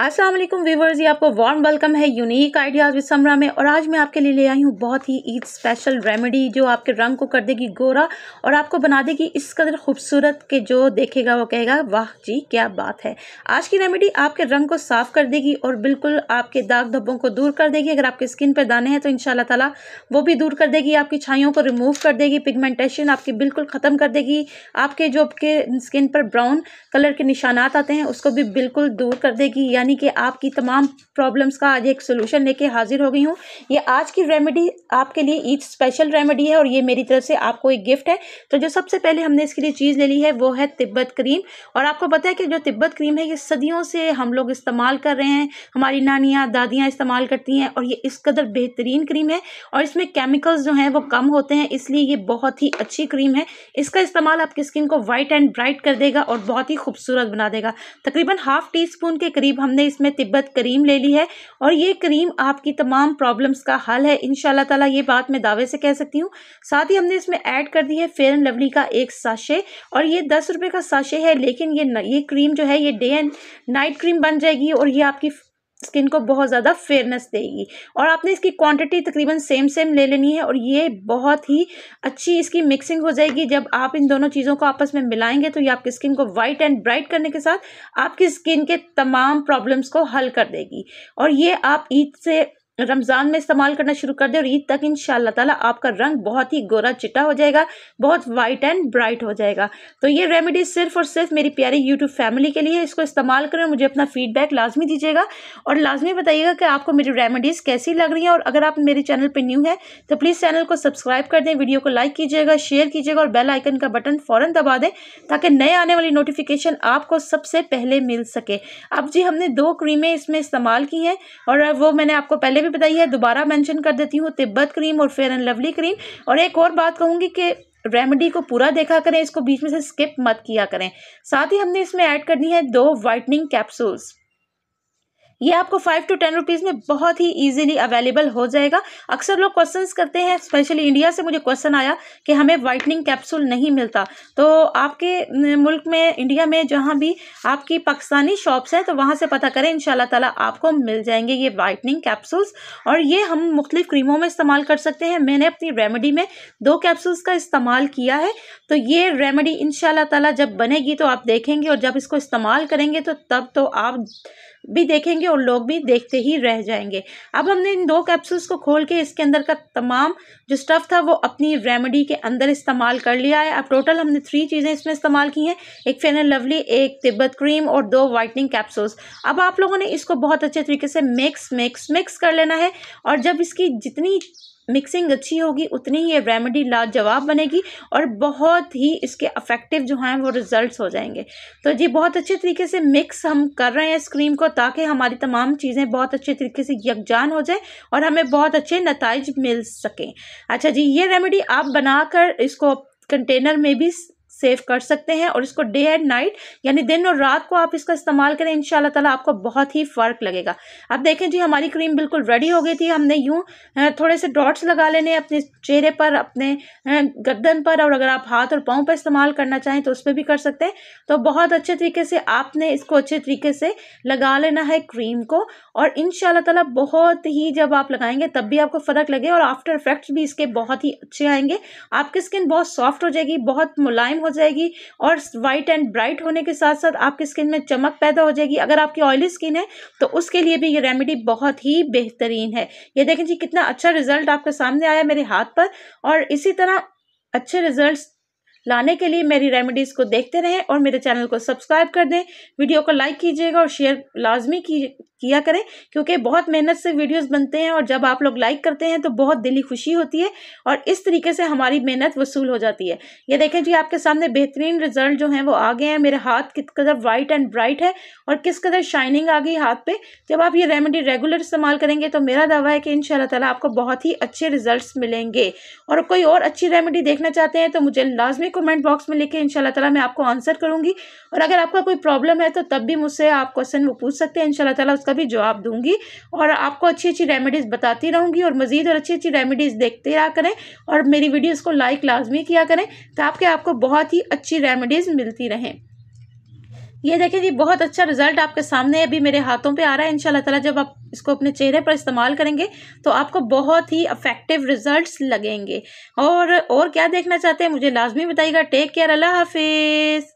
अस्सलाम वालेकुम व्यूवर्स ये आपको वार्म वेलकम है यूनिक आइडियाज़ विद समरा में और आज मैं आपके लिए ले आई हूँ बहुत ही ईद स्पेशल रेमेडी जो आपके रंग को कर देगी गोरा और आपको बना देगी इस कदर खूबसूरत के जो देखेगा वो कहेगा वाह जी क्या बात है आज की रेमेडी आपके रंग को साफ़ कर देगी और बिल्कुल आपके दाग धब्बों को दूर कर देगी अगर आपके स्किन पर दाने हैं तो इन ताला वो भी दूर कर देगी आपकी छाइयों को रिमूव कर देगी पिगमेंटेशन आपकी बिल्कुल ख़त्म कर देगी आपके जो आपके स्किन पर ब्राउन कलर के निशानात आते हैं उसको भी बिल्कुल दूर कर देगी यानी यानी कि आपकी तमाम प्रॉब्लम्स का आज एक सोल्यूशन लेके हाजिर हो गई हूँ ये आज की रेमेडी आपके लिए ईद स्पेशल रेमेडी है और ये मेरी तरफ से आपको एक गिफ्ट है तो जो सबसे पहले हमने इसके लिए चीज़ ले ली है वो है तिब्बत क्रीम और आपको पता है कि जो तिब्बत क्रीम है ये सदियों से हम लोग इस्तेमाल कर रहे हैं हमारी नानियाँ दादियाँ इस्तेमाल करती हैं और ये इस कदर बेहतरीन क्रीम है और इसमें केमिकल्स जो हैं वो कम होते हैं इसलिए ये बहुत ही अच्छी क्रीम है इसका इस्तेमाल आपकी स्किन को वाइट एंड ब्राइट कर देगा और बहुत ही खूबसूरत बना देगा तकरीबन हाफ टी स्पून के करीब हम हमने इसमें तिब्बत क्रीम ले ली है और ये क्रीम आपकी तमाम प्रॉब्लम्स का हल है इन ताला ये बात मैं दावे से कह सकती हूँ साथ ही हमने इसमें ऐड कर दी है फेयर एंड लवली का एक साशे और ये दस रुपये का साशे है लेकिन ये ये क्रीम जो है ये डे एंड नाइट क्रीम बन जाएगी और ये आपकी स्किन को बहुत ज़्यादा फेयरनेस देगी और आपने इसकी क्वांटिटी तकरीबन सेम सेम ले लेनी है और ये बहुत ही अच्छी इसकी मिक्सिंग हो जाएगी जब आप इन दोनों चीज़ों को आपस में मिलाएंगे तो ये आपकी स्किन को वाइट एंड ब्राइट करने के साथ आपकी स्किन के तमाम प्रॉब्लम्स को हल कर देगी और ये आप ईद से रमज़ान में इस्तेमाल करना शुरू कर दें और ईद तक इन ताला आपका रंग बहुत ही गोरा चिट्टा हो जाएगा बहुत वाइट एंड ब्राइट हो जाएगा तो ये रेमेडी सिर्फ और सिर्फ मेरी प्यारी यूट्यूब फैमिली के लिए इसको इस्तेमाल करें मुझे अपना फीडबैक लाजमी दीजिएगा और लाजमी बताइएगा कि आपको मेरी रेमेडीज़ कैसी लग रही हैं और अगर आप मेरे चैनल पर न्यू हैं तो प्लीज़ चैनल को सब्सक्राइब कर दें वीडियो को लाइक कीजिएगा शेयर कीजिएगा और बेल आइकन का बटन फ़ौरन दबा दें ताकि नए आने वाली नोटिफिकेशन आपको सबसे पहले मिल सके अब जी हमने दो क्रीमें इसमें इस्तेमाल की हैं और वो मैंने आपको पहले भी में बताई है दोबारा मेंशन कर देती हूँ तिब्बत क्रीम और फेयर एंड लवली क्रीम और एक और बात कहूँगी कि रेमेडी को पूरा देखा करें इसको बीच में से स्किप मत किया करें साथ ही हमने इसमें ऐड करनी है दो वाइटनिंग कैप्सूल्स ये आपको फाइव टू टेन रुपीज़ में बहुत ही ईजिली अवेलेबल हो जाएगा अक्सर लोग क्वेश्चन करते हैं स्पेशली इंडिया से मुझे क्वेश्चन आया कि हमें वाइटनिंग कैप्सूल नहीं मिलता तो आपके मुल्क में इंडिया में जहाँ भी आपकी पाकिस्तानी शॉप्स हैं तो वहाँ से पता करें इन ताला आपको मिल जाएंगे ये वाइटनिंग कैप्सूल्स और ये हम मुख्तलिफ क्रीमों में इस्तेमाल कर सकते हैं मैंने अपनी रेमेडी में दो कैप्सूल्स का इस्तेमाल किया है तो ये रेमेडी इन ताला जब बनेगी तो आप देखेंगे और जब इसको इस्तेमाल करेंगे तो तब तो आप भी देखेंगे और लोग भी देखते ही रह जाएंगे अब हमने इन दो कैप्सूल्स को खोल के इसके अंदर का तमाम जो स्टफ़ था वो अपनी रेमेडी के अंदर इस्तेमाल कर लिया है अब टोटल हमने थ्री चीज़ें इसमें इस्तेमाल की हैं एक फेनल लवली एक तिब्बत क्रीम और दो वाइटनिंग कैप्सूल्स अब आप लोगों ने इसको बहुत अच्छे तरीके से मिक्स मिक्स मिक्स कर लेना है और जब इसकी जितनी मिक्सिंग अच्छी होगी उतनी ही ये रेमेडी लाजवाब बनेगी और बहुत ही इसके अफेक्टिव जो हैं वो रिजल्ट्स हो जाएंगे तो जी बहुत अच्छे तरीके से मिक्स हम कर रहे हैं इस क्रीम को ताकि हमारी तमाम चीज़ें बहुत अच्छे तरीके से यकजान हो जाए और हमें बहुत अच्छे नतज मिल सकें अच्छा जी ये रेमेडी आप बनाकर इसको कंटेनर में भी सेव कर सकते हैं और इसको डे एंड नाइट यानी दिन और रात को आप इसका इस्तेमाल करें इन ताला आपको बहुत ही फ़र्क लगेगा अब देखें जी हमारी क्रीम बिल्कुल रेडी हो गई थी हमने यूँ थोड़े से डॉट्स लगा लेने अपने चेहरे पर अपने गर्दन पर और अगर आप हाथ और पाँव पर इस्तेमाल करना चाहें तो उस पर भी कर सकते हैं तो बहुत अच्छे तरीके से आपने इसको अच्छे तरीके से लगा लेना है क्रीम को और इन ताला बहुत ही जब आप लगाएंगे तब भी आपको फ़र्क लगे और आफ्टर इफ़ेक्ट्स भी इसके बहुत ही अच्छे आएंगे आपकी स्किन बहुत सॉफ्ट हो जाएगी बहुत मुलायम हो जाएगी और वाइट एंड ब्राइट होने के साथ साथ आपकी स्किन में चमक पैदा हो जाएगी अगर आपकी ऑयली स्किन है तो उसके लिए भी ये रेमेडी बहुत ही बेहतरीन है ये देखें जी कितना अच्छा रिजल्ट आपके सामने आया मेरे हाथ पर और इसी तरह अच्छे रिजल्ट लाने के लिए मेरी रेमेडीज़ को देखते रहें और मेरे चैनल को सब्सक्राइब कर दें वीडियो को लाइक कीजिएगा और शेयर लाजमी की किया करें क्योंकि बहुत मेहनत से वीडियोस बनते हैं और जब आप लोग लाइक करते हैं तो बहुत दिली खुशी होती है और इस तरीके से हमारी मेहनत वसूल हो जाती है ये देखें जी आपके सामने बेहतरीन रिजल्ट जो हैं वो आ गए हैं मेरे हाथ किस कदर वाइट एंड ब्राइट है और किस कदर शाइनिंग आ गई हाथ पे जब आप ये रेमेडी रेगुलर इस्तेमाल करेंगे तो मेरा दावा है कि इन ताला आपको बहुत ही अच्छे रिजल्ट मिलेंगे और कोई और अच्छी रेमेडी देखना चाहते हैं तो मुझे लाजमी कमेंट बॉक्स में लिखे इन ताला मैं आपको आंसर करूँगी और अगर आपका कोई प्रॉब्लम है तो तब भी मुझसे आप क्वेश्चन वो पूछ सकते हैं इन शाला उसका उसका भी जवाब दूंगी और आपको अच्छी अच्छी रेमेडीज़ बताती रहूँगी और मज़ीद और अच्छी अच्छी रेमेडीज़ देखते रहा करें और मेरी वीडियोज़ को लाइक लाजमी किया करें ताकि आपको बहुत ही अच्छी रेमेडीज़ मिलती रहें ये देखें जी बहुत अच्छा रिजल्ट आपके सामने अभी मेरे हाथों पे आ रहा है इंशाल्लाह ताला जब आप इसको अपने चेहरे पर इस्तेमाल करेंगे तो आपको बहुत ही अफेक्टिव रिजल्ट्स लगेंगे और और क्या देखना चाहते हैं मुझे लाजमी बताइएगा टेक केयर अल्लाह हाफिज़